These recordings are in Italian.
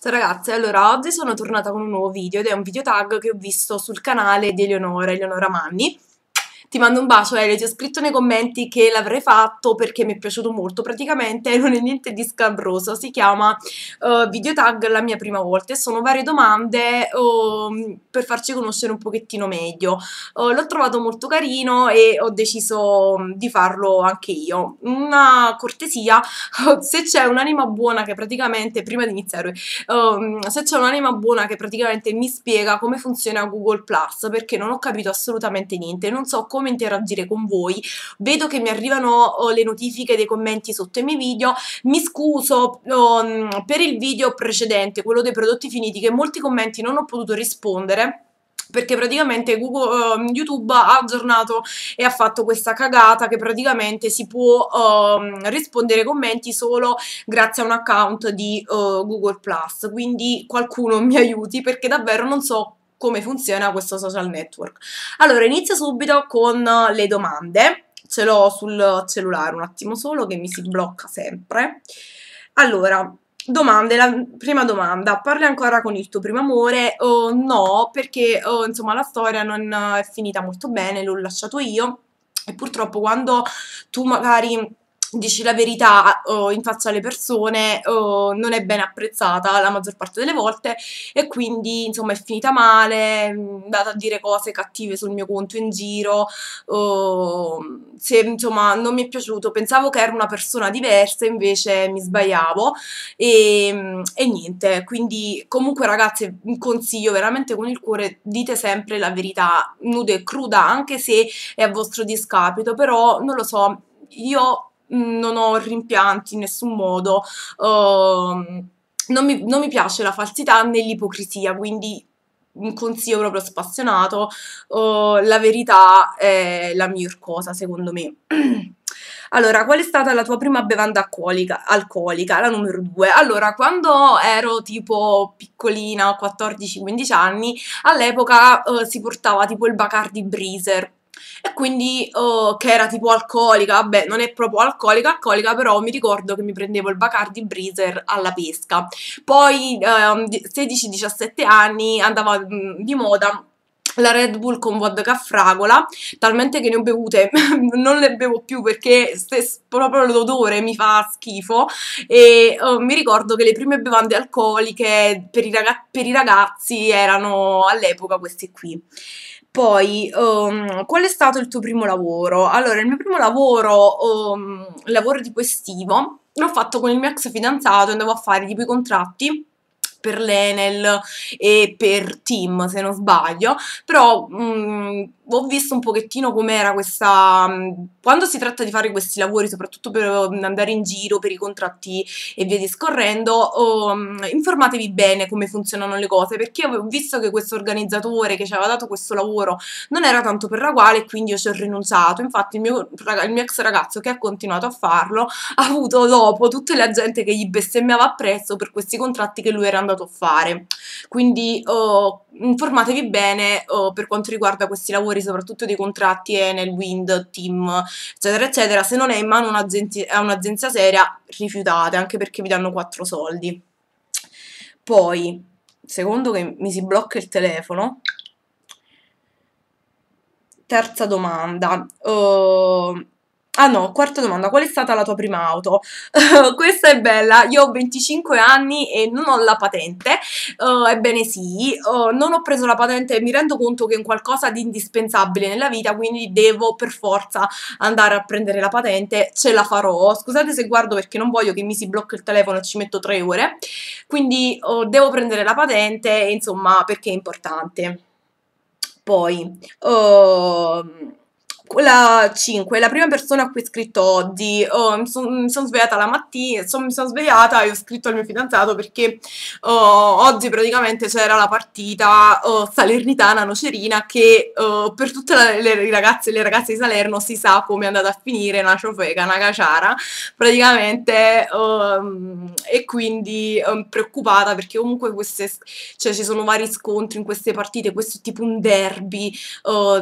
Ciao ragazze, allora oggi sono tornata con un nuovo video ed è un video tag che ho visto sul canale di Eleonora, Eleonora Manni ti mando un bacio Ele, ti ho scritto nei commenti che l'avrei fatto perché mi è piaciuto molto, praticamente non è niente di scabroso, si chiama uh, eh, Videotag la mia prima volta e sono varie domande uh, per farci conoscere un pochettino meglio. Uh, l'ho trovato molto carino e ho deciso mm, di farlo anche io. Una cortesia, se c'è un'anima buona che praticamente, prima di iniziare, um, se c'è un'anima buona che praticamente mi spiega come funziona Google Plus perché non ho capito assolutamente niente, non so come come interagire con voi. Vedo che mi arrivano oh, le notifiche dei commenti sotto i miei video. Mi scuso um, per il video precedente, quello dei prodotti finiti, che molti commenti non ho potuto rispondere perché praticamente Google, uh, YouTube ha aggiornato e ha fatto questa cagata che praticamente si può uh, rispondere ai commenti solo grazie a un account di uh, Google Plus. Quindi qualcuno mi aiuti perché davvero non so come funziona questo social network. Allora, inizio subito con eh, le domande. Ce l'ho sul cellulare un attimo solo che mi si blocca sempre. Allora, domande, la prima domanda, parli ancora con il tuo primo amore? Oh, no, perché oh, insomma la storia non è finita molto bene, l'ho lasciato io e purtroppo quando tu magari dici la verità oh, in faccia alle persone oh, non è ben apprezzata la maggior parte delle volte e quindi insomma è finita male, è andata a dire cose cattive sul mio conto in giro, oh, se insomma non mi è piaciuto, pensavo che era una persona diversa, invece mi sbagliavo e, e niente, quindi comunque ragazze consiglio veramente con il cuore dite sempre la verità nuda e cruda anche se è a vostro discapito, però non lo so, io non ho rimpianti in nessun modo. Uh, non, mi, non mi piace la falsità né l'ipocrisia, quindi un consiglio proprio spassionato, uh, la verità è la miglior cosa secondo me. Allora, qual è stata la tua prima bevanda alcolica? alcolica? La numero due. Allora, quando ero tipo piccolina, 14-15 anni, all'epoca uh, si portava tipo il Bacardi Breezer, e quindi oh, che era tipo alcolica, vabbè non è proprio alcolica alcolica però mi ricordo che mi prendevo il Bacardi Breezer alla pesca poi ehm, 16-17 anni andava mm, di moda la Red Bull con vodka a fragola, talmente che ne ho bevute, non le bevo più perché proprio l'odore mi fa schifo e uh, mi ricordo che le prime bevande alcoliche per i, per i ragazzi erano all'epoca queste qui. Poi, um, qual è stato il tuo primo lavoro? Allora, il mio primo lavoro, um, lavoro tipo estivo, l'ho fatto con il mio ex fidanzato, andavo a fare tipo i contratti per l'Enel e per Tim, se non sbaglio, però mh, mm, ho visto un pochettino com'era questa... Mh, mm, quando si tratta di fare questi lavori, soprattutto per mm, andare in giro, per i contratti e via discorrendo, oh, informatevi bene come funzionano le cose, perché ho visto che questo organizzatore che ci aveva dato questo lavoro non era tanto per la quale, quindi io ci ho rinunciato. Infatti il mio, il mio ex ragazzo che ha continuato a farlo ha avuto dopo tutta la gente che gli bestemmiava appresso per questi contratti che lui era andato andato a fare. Quindi oh, informatevi bene oh, per quanto riguarda questi lavori, soprattutto dei contratti Enel, eh, Wind, Team, eccetera, eccetera. Se non è in mano un'agenzia, un'agenzia seria, rifiutate, anche perché vi danno quattro soldi. Poi, secondo che mi si blocca il telefono, terza domanda. Uh, Ah no, quarta domanda, qual è stata la tua prima auto? questa è bella, io ho 25 anni e non ho la patente, uh, ebbene sì, uh, non ho preso la patente e mi rendo conto che è un qualcosa di indispensabile nella vita, quindi devo per forza andare a prendere la patente, ce la farò, scusate se guardo perché non voglio che mi si blocchi il telefono e ci metto 3 ore, quindi eh, devo prendere la patente, insomma, perché è importante. Poi... Uh, la 5, la prima persona a cui ho scritto oggi, oh, mi sono son svegliata la mattina, son, mi sono svegliata e ho scritto al mio fidanzato perché oh, oggi praticamente c'era la partita oh, Salernitana-Nocerina che oh, per tutte le, le, ragazze, le ragazze di Salerno si sa come è andata a finire una ciofeca, una caciara, praticamente oh, e quindi oh, preoccupata perché comunque queste, cioè, ci sono vari scontri in queste partite, questo è tipo un derby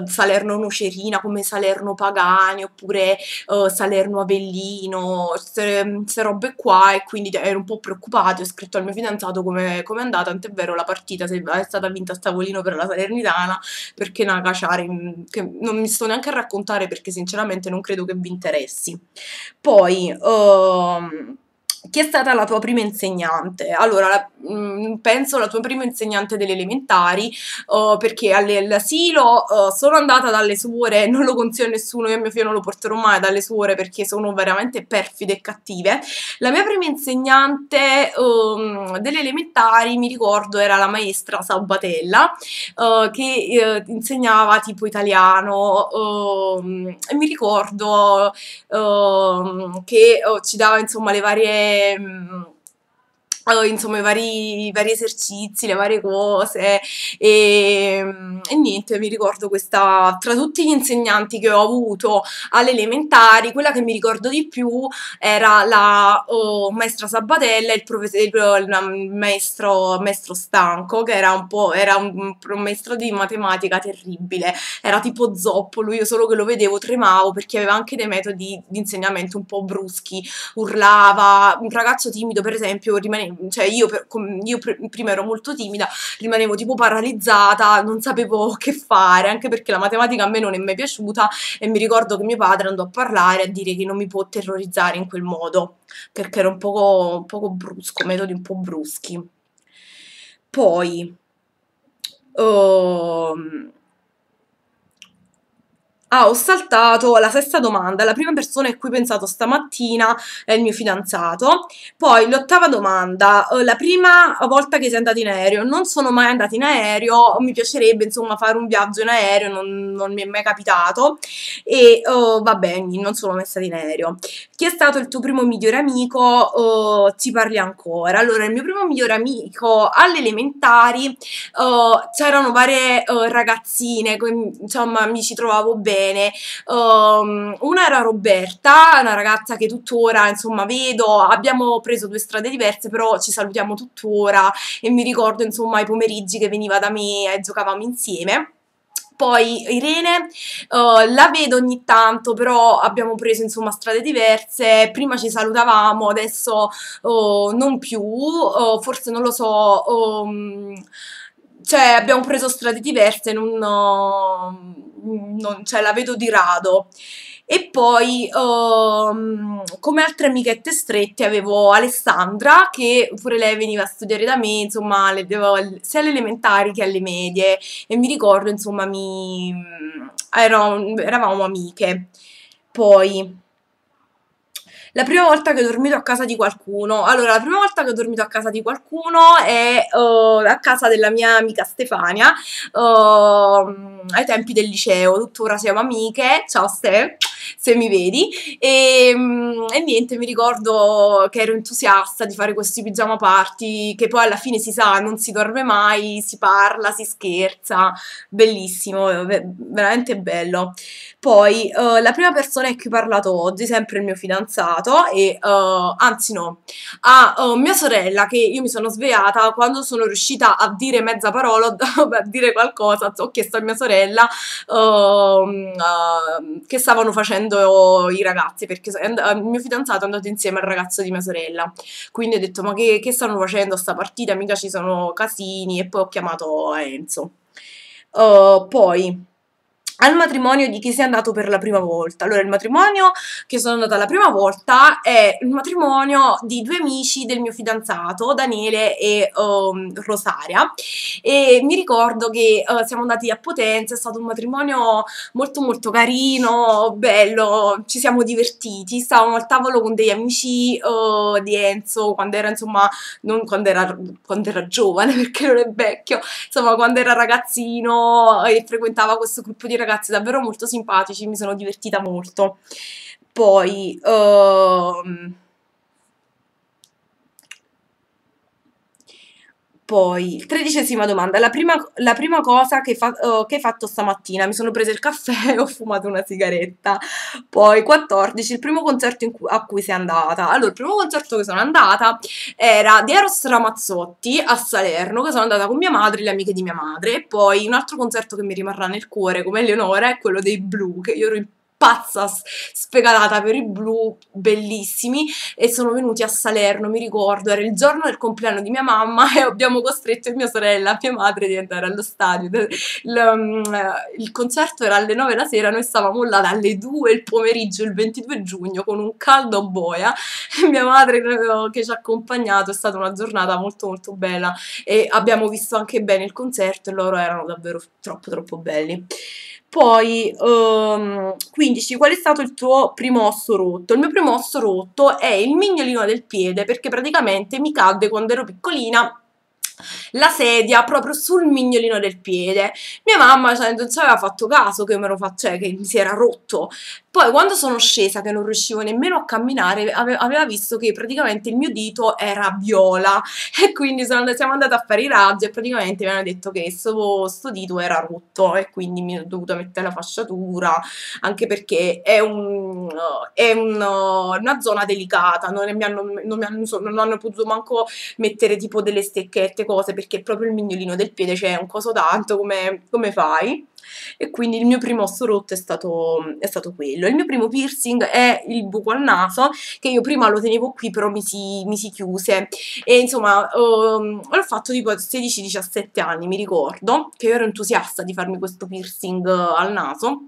Salerno-Nocerina come Salerno Salerno Pagani oppure uh, eh, Salerno Avellino, queste robe qua e quindi ero un po' preoccupato, ho scritto al mio fidanzato come, è andata, tant'è vero la partita se è stata vinta a tavolino per la Salernitana perché una caciare mm, che non mi sto neanche a raccontare perché sinceramente non credo che vi interessi. Poi... Uh, chi è stata la tua prima insegnante? Allora, la, mh, mm, penso la tua prima insegnante delle elementari, uh, perché all'asilo uh, sono andata dalle suore, non lo consiglio a nessuno, io a mio figlio non lo porterò mai dalle suore perché sono veramente perfide e cattive. La mia prima insegnante um, delle elementari, mi ricordo, era la maestra Saubatella, uh, che eh, insegnava tipo italiano, um, e mi ricordo che ci dava insomma le varie Eh, insomma i vari, i vari, esercizi, le varie cose e, ehm, e, niente, mi ricordo questa, tra tutti gli insegnanti che ho avuto alle elementari, quella che mi ricordo di più era la oh, maestra Sabatella e il, professor, il maestro, maestro, Stanco che era un po', era un, un, maestro di matematica terribile, era tipo zoppolo, io solo che lo vedevo tremavo perché aveva anche dei metodi di insegnamento un po' bruschi, urlava, un ragazzo timido per esempio rimaneva Mm, cioè io, per, io pr- prima ero molto timida, rimanevo tipo paralizzata, non sapevo che fare, anche perché la matematica a me non è mai piaciuta e mi ricordo che mio padre andò a parlare a dire che non mi può terrorizzare in quel modo, perché era un poco, un poco brusco, metodi un po' bruschi. Poi... Um, Ah, ho saltato la sesta domanda. La prima persona a cui ho pensato stamattina è il mio fidanzato. Poi l'ottava domanda. Eh, la prima volta che sei andato in aereo. Non sono mai andata in aereo. Mi piacerebbe, insomma, fare un viaggio in aereo. Non, non mi è mai capitato. E uh, eh, bene, non sono mai stata in aereo. Chi è stato il tuo primo migliore amico? Uh, eh, ci parli ancora. Allora, il mio primo migliore amico alle elementari uh, c'erano varie ragazzine. Insomma, mi ci trovavo bene bene. Um, una era Roberta, una ragazza che tuttora insomma vedo, abbiamo preso due strade diverse però ci salutiamo tuttora e mi ricordo insomma i pomeriggi che veniva da me e giocavamo insieme. Poi Irene uh, la vedo ogni tanto, però abbiamo preso insomma strade diverse. Prima ci salutavamo, adesso uh, non più, uh, forse non lo so. Um, cioè abbiamo preso strade diverse, non, non cioè, la vedo di rado. E poi um, come altre amichette strette avevo Alessandra che pure lei veniva a studiare da me, insomma, le, devo, sia alle elementari che alle medie e mi ricordo, insomma, mi, ero, eravamo amiche. Poi la prima volta che ho dormito a casa di qualcuno. Allora, la prima volta che ho dormito a casa di qualcuno è uh, a casa della mia amica Stefania, uh, ai tempi del liceo. Tuttora siamo amiche. Ciao Ste, se mi vedi. E, ehm, e, niente, mi ricordo che ero entusiasta di fare questi pigiama party, che poi alla fine si sa, non si dorme mai, si parla, si scherza. Bellissimo, veramente bello. Poi uh, la prima persona a cui ho parlato oggi, sempre il mio fidanzato, e uh, anzi no, a uh, eh, mia sorella che io mi sono svegliata quando sono riuscita a dire mezza parola, a dire qualcosa, ho chiesto a mia sorella ehm, che stavano facendo i ragazzi, perché il mio fidanzato è andato insieme al ragazzo di mia sorella, quindi ho detto ma che, che stanno facendo sta partita, mica ci sono casini e poi ho chiamato Enzo. poi al matrimonio di chi sei andato per la prima volta. Allora, il matrimonio che sono andata la prima volta è il matrimonio di due amici del mio fidanzato, Daniele e um, Rosaria. E mi ricordo che uh, siamo andati a Potenza, è stato un matrimonio molto molto carino, bello, ci siamo divertiti, stavamo al tavolo con degli amici uh, di Enzo, quando era insomma, non quando era, quando era giovane, perché non è vecchio, insomma quando era ragazzino e frequentava questo gruppo di ragazzi ragazzi davvero molto simpatici, mi sono divertita molto. Poi... Uh, Poi, tredicesima domanda, la prima, la prima cosa che, fa, uh, che, hai fatto stamattina, mi sono preso il caffè e ho fumato una sigaretta. Poi, 14, il primo concerto cui, a cui sei andata. Allora, il primo concerto che sono andata era di Eros Ramazzotti a Salerno, che sono andata con mia madre e le amiche di mia madre. E poi un altro concerto che mi rimarrà nel cuore come Eleonora è quello dei Blue, che io ero in pazza sfegatata per i blu, bellissimi, e sono venuti a Salerno, mi ricordo, era il giorno del compleanno di mia mamma e abbiamo costretto mia sorella, mia madre, di andare allo stadio. Il, um, il concerto era alle 9 la sera, noi stavamo là dalle 2 il pomeriggio, il 22 giugno, con un caldo boia, e mia madre oh, che ci ha accompagnato, è stata una giornata molto molto bella e abbiamo visto anche bene il concerto e loro erano davvero troppo troppo belli. Poi, um, ehm, 15, qual è stato il tuo primo osso rotto? Il mio primo osso rotto è il mignolino del piede perché praticamente mi cadde quando ero piccolina la sedia proprio sul mignolino del piede. Mia mamma cioè, non ci aveva fatto caso che, faccio, cioè, che mi si era rotto. Poi quando sono scesa, che non riuscivo nemmeno a camminare, ave aveva visto che praticamente il mio dito era viola e quindi sono, siamo andate a fare i raggi e praticamente mi hanno detto che questo sto dito era rotto e quindi mi ho dovuto mettere la fasciatura, anche perché è, un, è un, una zona delicata, non mi, hanno, non, mi hanno, non hanno potuto manco mettere tipo delle stecchette cose perché proprio il mignolino del piede c'è cioè un coso tanto come, come, fai e quindi il mio primo osso rotto è stato, è stato, quello il mio primo piercing è il buco al naso che io prima lo tenevo qui però mi si, mi si chiuse e insomma um, l'ho fatto tipo 16-17 anni mi ricordo che io ero entusiasta di farmi questo piercing al naso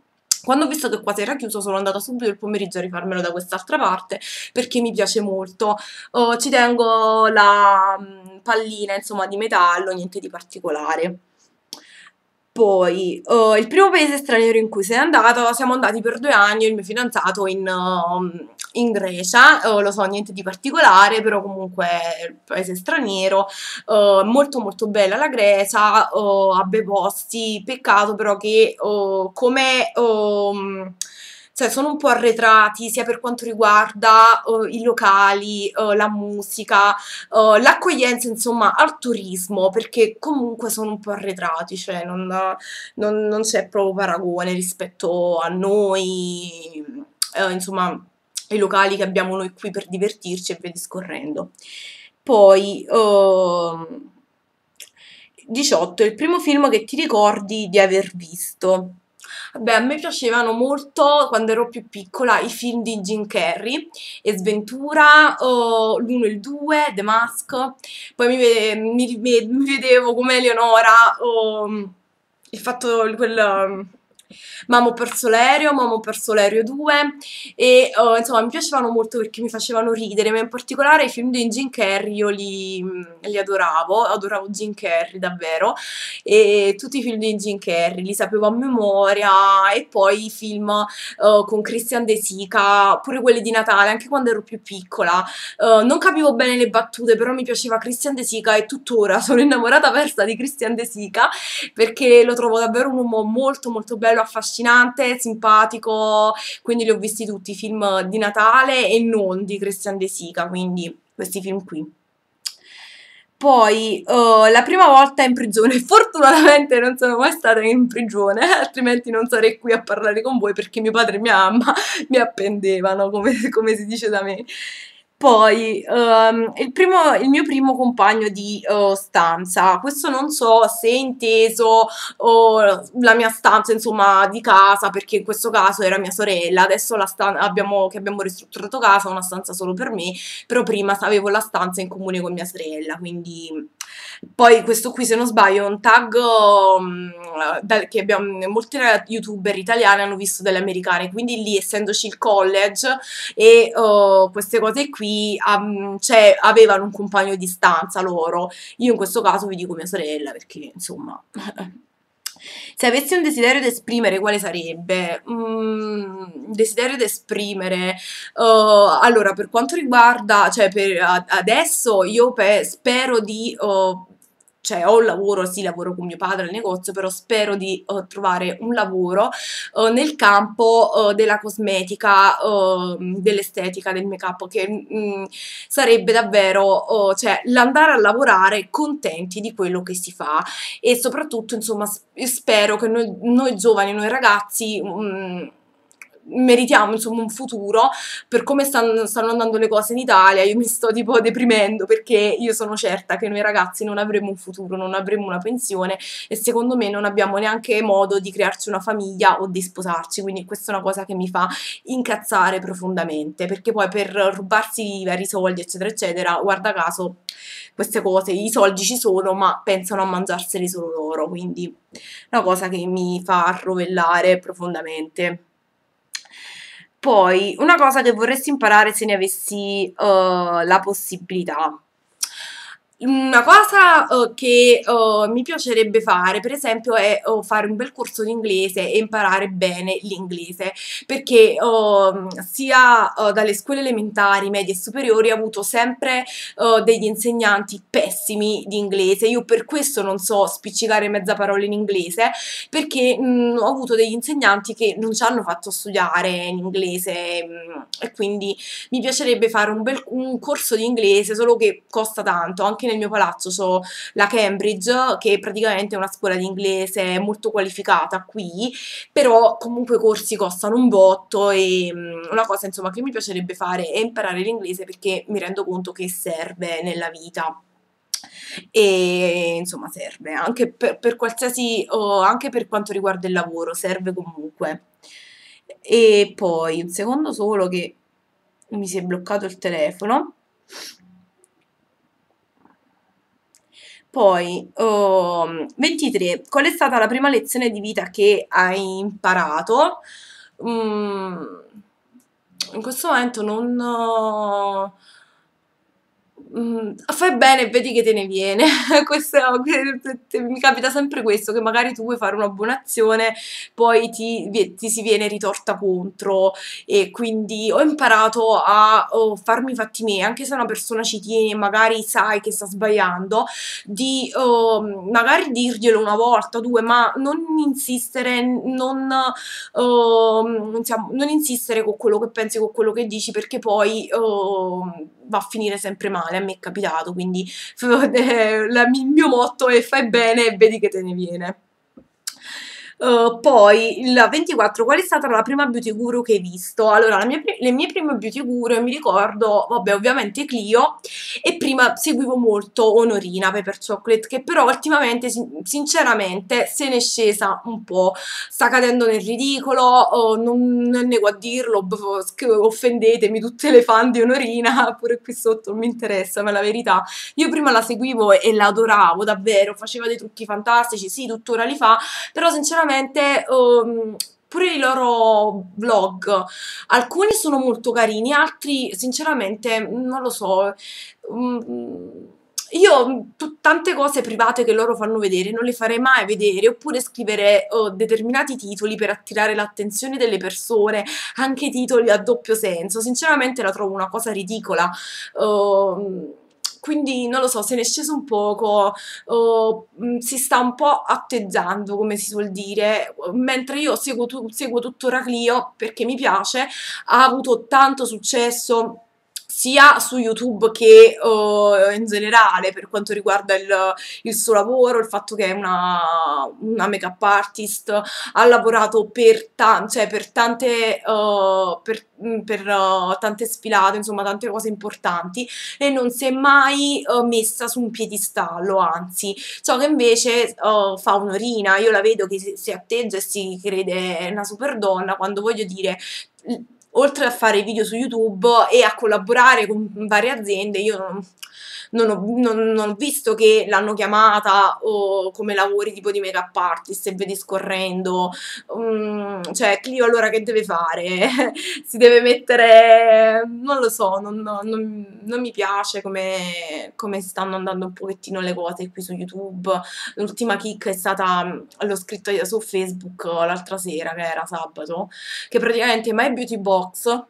quando ho visto che quasi era chiuso sono andata subito il pomeriggio a rifarmelo da quest'altra parte perché mi piace molto. Oh, ci tengo la pallina insomma di metallo, niente di particolare. Poi, oh, il primo paese straniero in cui sei andata, siamo andati per due anni, il mio fidanzato in... Um, in Grecia, eh, lo so, niente di particolare, però comunque è un paese straniero, eh, molto molto bella la Grecia, eh, a bei posti, peccato però che eh, come... Ehm, cioè, sono un po' arretrati sia per quanto riguarda uh, i locali, uh, la musica, uh, l'accoglienza insomma al turismo perché comunque sono un po' arretrati, cioè non, non, non c'è proprio paragone rispetto a noi, insomma i locali che abbiamo noi qui per divertirci e via discorrendo. Poi, uh, ehm, 18, il primo film che ti ricordi di aver visto. Beh, a me piacevano molto quando ero più piccola i film di Jim Carrey e Sventura, oh, l'1 e il 2, The Mask, poi mi, vede, mi, mi vedevo come Eleonora, oh, il fatto, quel, Mamo perso l'aereo, Mamo perso l'aereo 2 e oh, insomma mi piacevano molto perché mi facevano ridere, ma in particolare i film di Jim Carrey io li, li adoravo, adoravo Jim Carrey davvero e tutti i film di Jim Carrey li sapevo a memoria e poi i film uh, con Christian De Sica, pure quelli di Natale, anche quando ero più piccola. Uh, non capivo bene le battute, però mi piaceva Christian De Sica e tuttora sono innamorata persa di Christian De Sica perché lo trovo davvero un uomo molto molto bello bello, affascinante, simpatico, quindi li ho visti tutti, i film di Natale e non di Christian De Sica, quindi questi film qui. Poi uh, la prima volta in prigione, fortunatamente non sono mai stata in prigione, altrimenti non sarei qui a parlare con voi perché mio padre e mia mamma mi appendevano, come, come si dice da me. Poi, um, il, primo, il, mio primo compagno di uh, stanza, questo non so se è inteso o la mia stanza, insomma, di casa, perché in questo caso era mia sorella, adesso stan- abbiamo, che abbiamo ristrutturato casa, una stanza solo per me, però prima avevo la stanza in comune con mia sorella, quindi poi questo qui, se non sbaglio, è un tag um, che abbiamo, molti youtuber italiani hanno visto delle americane, quindi lì essendoci il college e uh, queste cose qui um, cioè, avevano un compagno di stanza loro. Io in questo caso vi dico mia sorella perché insomma Se avessi un desiderio da esprimere, quale sarebbe? Mm, desiderio da esprimere. Uh, allora, per quanto riguarda, cioè per, ad, adesso io pe- spero di... Uh, cioè ho un lavoro, sì, lavoro con mio padre al negozio, però spero di uh, trovare un lavoro uh, nel campo uh, della cosmetica, dell'estetica, del make-up, che mh, mm, sarebbe davvero, cioè, l'andare a lavorare contenti di quello che si fa e soprattutto, insomma, spero che noi, noi giovani, noi ragazzi... Mh, mm, meritiamo insomma un futuro per come stanno, stanno, andando le cose in Italia io mi sto tipo deprimendo perché io sono certa che noi ragazzi non avremo un futuro non avremo una pensione e secondo me non abbiamo neanche modo di crearci una famiglia o di sposarci quindi questa è una cosa che mi fa incazzare profondamente perché poi per rubarsi i veri soldi eccetera eccetera guarda caso queste cose i soldi ci sono ma pensano a mangiarseli solo loro quindi una cosa che mi fa arrovellare profondamente poi, una cosa che vorresti imparare se ne avessi uh, la possibilità una cosa uh, che uh, mi piacerebbe fare, per esempio, è uh, fare un bel corso di inglese e imparare bene l'inglese, perché ehm, sia dalle scuole elementari, medie e superiori ho avuto sempre degli insegnanti pessimi di inglese. Io per questo non so spiccicare mezza parola in inglese, perché mh, mm, ho avuto degli insegnanti che non ci hanno fatto studiare in inglese mh, mm, e quindi mi piacerebbe fare un bel un corso di inglese, solo che costa tanto, anche nel mio palazzo so la Cambridge, che praticamente è una scuola di inglese molto qualificata qui, però comunque i corsi costano un botto e mm, una cosa insomma che mi piacerebbe fare è imparare l'inglese perché mi rendo conto che serve nella vita e insomma serve anche per, per qualsiasi o anche per quanto riguarda il lavoro serve comunque e poi un secondo solo che mi si è bloccato il telefono Poi, oh, uhm, 23, qual è stata la prima lezione di vita che hai imparato? Mm, in questo momento non... Mm, fai bene e vedi che te ne viene. questo, mi capita sempre questo, che magari tu vuoi fare una buona azione, poi ti, ti si viene ritorta contro e quindi ho imparato a oh, farmi fatti miei, anche se una persona ci tiene e magari sai che sta sbagliando, di oh, magari dirglielo una volta, due, ma non insistere, non, oh, non, non insistere con quello che pensi, con quello che dici, perché poi oh, va a finire sempre male e mi è capitato, quindi eh, il mio motto è fai bene e vedi che te ne viene. Uhm, poi la 24, qual è stata la prima beauty guru che hai visto? Allora, mia, le mie prime beauty guru mi ricordo, vabbè, ovviamente Clio e prima seguivo molto Onorina Paper Chocolate, che però ultimamente, sinceramente, se ne è scesa un po', sta cadendo nel ridicolo, uh, non nego a dirlo, boh, offendetemi tutte le fan di Onorina, pure qui sotto non mi interessa, ma la verità. Io prima la seguivo e la adoravo davvero, faceva dei trucchi fantastici, sì, tuttora li fa, però sinceramente sicuramente um, ehm, pure i loro vlog. Alcuni sono molto carini, altri sinceramente non lo so. Um, io tante cose private che loro fanno vedere non le farei mai vedere oppure scrivere oh, determinati titoli per attirare l'attenzione delle persone anche titoli a doppio senso sinceramente la trovo una cosa ridicola uh, quindi non lo so, se ne è sceso un poco, oh, si sta un po' atteggiando, come si suol dire, mentre io seguo, tu, seguo tuttora Clio perché mi piace, ha avuto tanto successo sia su YouTube che uh, in generale per quanto riguarda il, il, suo lavoro, il fatto che è una, una make-up artist, ha lavorato per, ta- cioè per tante, uh, per, mm, per, uh, tante sfilate, insomma tante cose importanti e non si è mai messa su un piedistallo, anzi, ciò che invece fa onorina, io la vedo che si, si atteggia e si crede una super donna quando voglio dire oltre a fare video su YouTube e a collaborare con varie aziende, io non, non ho, non, non ho visto che l'hanno chiamata o come lavori tipo di make up artist e vedi scorrendo, um, cioè Clio allora che deve fare? si deve mettere, non lo so, non, non mi piace come, come, stanno andando un pochettino le cose qui su YouTube, l'ultima chicca è stata, mm, l'ho scritta su Facebook l'altra sera che era sabato, che praticamente My Beauty Box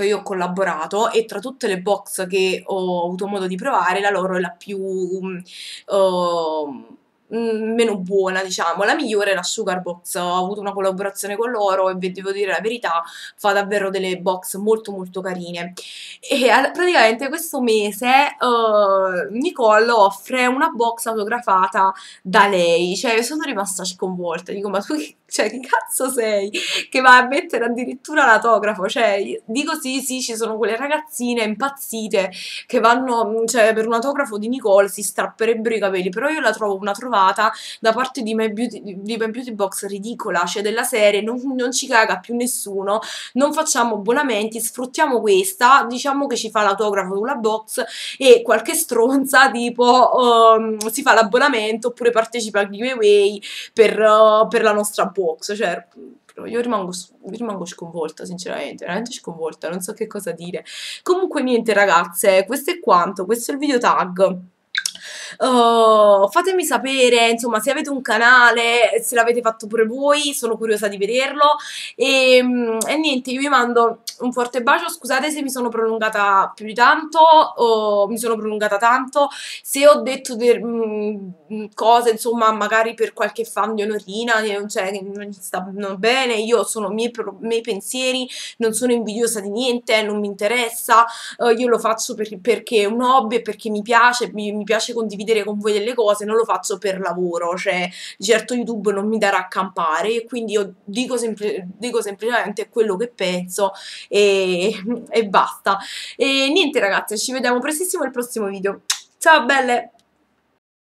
che io ho collaborato e tra tutte le box che ho avuto modo di provare la loro è la più... Uh, meno buona, diciamo, la migliore è la Sugar Box. Ho avuto una collaborazione con loro e devo dire la verità, fa davvero delle box molto molto carine. E praticamente questo mese uh, Nicole offre una box autografata da lei, cioè sono rimasta sconvolta, dico "Ma tu che cioè, che cazzo sei che vai a mettere addirittura l'autografo? Cioè, dico sì, sì, ci sono quelle ragazzine impazzite che vanno, mm, cioè, per un autografo di Nicole si strapperebbero i capelli, però io la trovo una trovata da parte di My Beauty, di My Beauty Box ridicola, cioè della serie, non, non ci caga più nessuno, non facciamo abbonamenti, sfruttiamo questa, diciamo che ci fa l'autografo sulla box e qualche stronza tipo um, si fa l'abbonamento oppure partecipa al giveaway per, uh, per la nostra box Walks, cioè io rimango, rimango sconvolta sinceramente, veramente sconvolta, non so che cosa dire. Comunque niente ragazze, questo è quanto, questo è il video tag. Uh, fatemi sapere insomma se avete un canale se l'avete fatto pure voi sono curiosa di vederlo e, ehm, e niente io vi mando un forte bacio, scusate se mi sono prolungata più di tanto o mi sono prolungata tanto, se ho detto de, mh, mm, cose insomma magari per qualche fan di Onorina cioè, che non gli stanno bene, io sono i miei, miei, pensieri, non sono invidiosa di niente, non mi interessa, uh, io lo faccio per, perché è un hobby, perché mi piace, mi, mi piace condividere con voi delle cose, non lo faccio per lavoro, cioè certo YouTube non mi darà a campare, quindi io dico, sempl dico semplicemente quello che penso e, e basta. E niente ragazzi, ci vediamo prestissimo nel prossimo video. Ciao belle!